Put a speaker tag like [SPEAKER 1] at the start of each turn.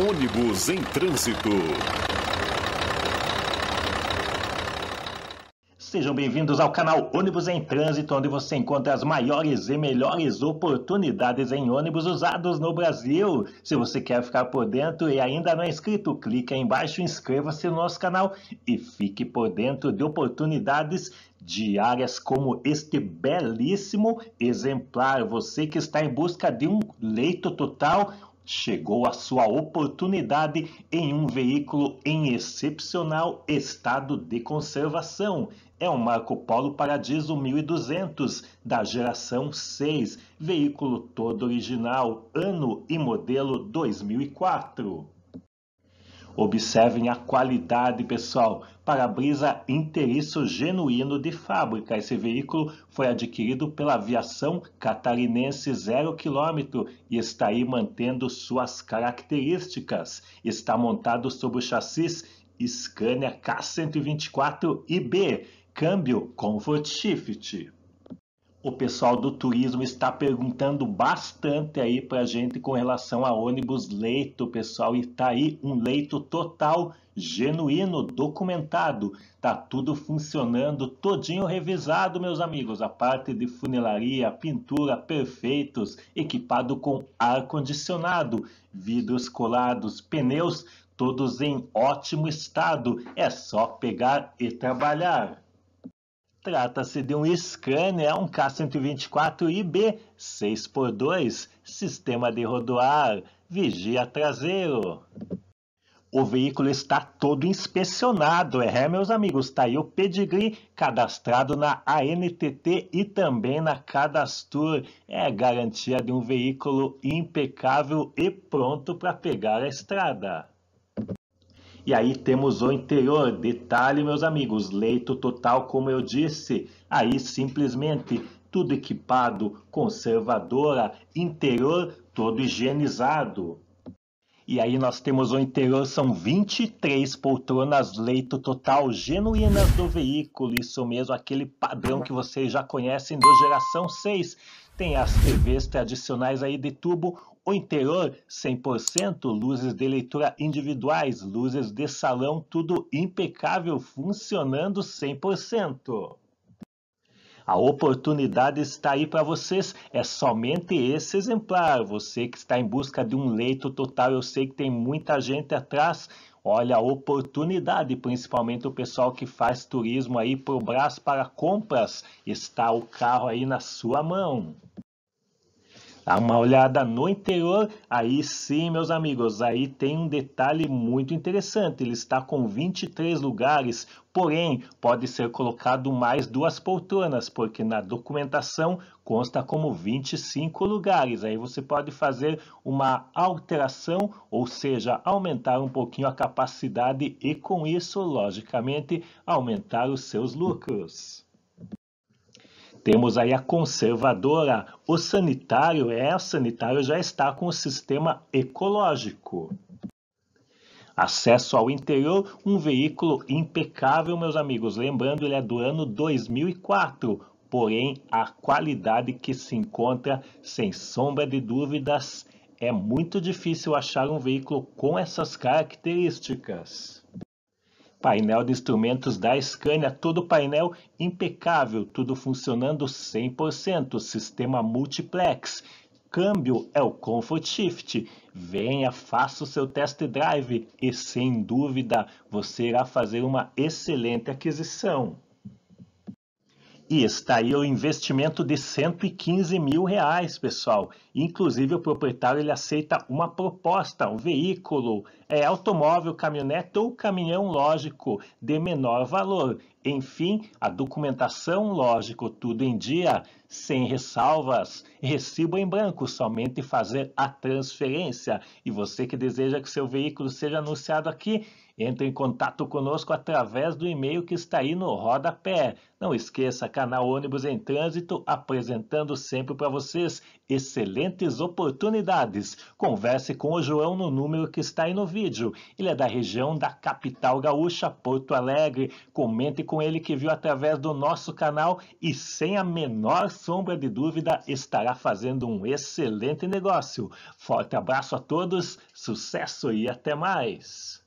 [SPEAKER 1] Ônibus em trânsito. Sejam bem-vindos ao canal Ônibus em Trânsito, onde você encontra as maiores e melhores oportunidades em ônibus usados no Brasil. Se você quer ficar por dentro e ainda não é inscrito, clique aí embaixo, inscreva-se no nosso canal e fique por dentro de oportunidades diárias como este belíssimo exemplar. Você que está em busca de um leito total, chegou a sua oportunidade em um veículo em excepcional estado de conservação. É um Marco Polo Paradiso 1200 da geração 6, veículo todo original, ano e modelo 2004. Observem a qualidade, pessoal. Para-brisa inteiriço genuíno de fábrica. Esse veículo foi adquirido pela aviação catarinense 0 km e está aí mantendo suas características. Está montado sobre o chassis Scania K124 IB, câmbio Comfort Shift o pessoal do turismo está perguntando bastante aí para a gente com relação a ônibus leito, pessoal. E tá aí um leito total, genuíno, documentado. Tá tudo funcionando, todinho revisado, meus amigos. A parte de funilaria, pintura perfeitos, equipado com ar condicionado, vidros colados, pneus todos em ótimo estado. É só pegar e trabalhar. Trata-se de um Scania 1K124IB 6x2, sistema de rodoar, vigia traseiro. O veículo está todo inspecionado, é, meus amigos? Está aí o pedigree cadastrado na ANTT e também na Cadastur. É garantia de um veículo impecável e pronto para pegar a estrada. E aí temos o interior. Detalhe, meus amigos, leito total, como eu disse. Aí simplesmente tudo equipado, conservadora, interior todo higienizado. E aí nós temos o interior, são 23 poltronas leito total genuínas do veículo, isso mesmo, aquele padrão que vocês já conhecem do geração 6. Tem as TVs tradicionais aí de tubo, o interior, 100%, luzes de leitura individuais, luzes de salão, tudo impecável, funcionando 100%. A oportunidade está aí para vocês. É somente esse exemplar. Você que está em busca de um leito total, eu sei que tem muita gente atrás. Olha a oportunidade, principalmente o pessoal que faz turismo aí para o braço para compras. Está o carro aí na sua mão. Dá uma olhada no interior, aí sim, meus amigos, aí tem um detalhe muito interessante. Ele está com 23 lugares, porém, pode ser colocado mais duas poltronas, porque na documentação consta como 25 lugares. Aí você pode fazer uma alteração, ou seja, aumentar um pouquinho a capacidade e com isso, logicamente, aumentar os seus lucros. Temos aí a conservadora. O sanitário é o sanitário já está com o sistema ecológico. Acesso ao interior, um veículo impecável, meus amigos. Lembrando, ele é do ano 2004, porém a qualidade que se encontra, sem sombra de dúvidas, é muito difícil achar um veículo com essas características. Painel de instrumentos da Scania, todo painel impecável, tudo funcionando 100%, sistema multiplex. Câmbio é o Comfort Shift. Venha, faça o seu test drive e sem dúvida você irá fazer uma excelente aquisição. E está aí o investimento de 115 mil reais, pessoal. Inclusive, o proprietário ele aceita uma proposta, um veículo, é, automóvel, caminhonete ou caminhão lógico de menor valor. Enfim, a documentação, lógico, tudo em dia, sem ressalvas, recibo em branco, somente fazer a transferência. E você que deseja que seu veículo seja anunciado aqui, entre em contato conosco através do e-mail que está aí no rodapé. Não esqueça, canal Ônibus em Trânsito, apresentando sempre para vocês excelentes oportunidades. Converse com o João no número que está aí no vídeo. Ele é da região da capital gaúcha, Porto Alegre. Comente com ele que viu através do nosso canal e, sem a menor sombra de dúvida, estará fazendo um excelente negócio. Forte abraço a todos, sucesso e até mais!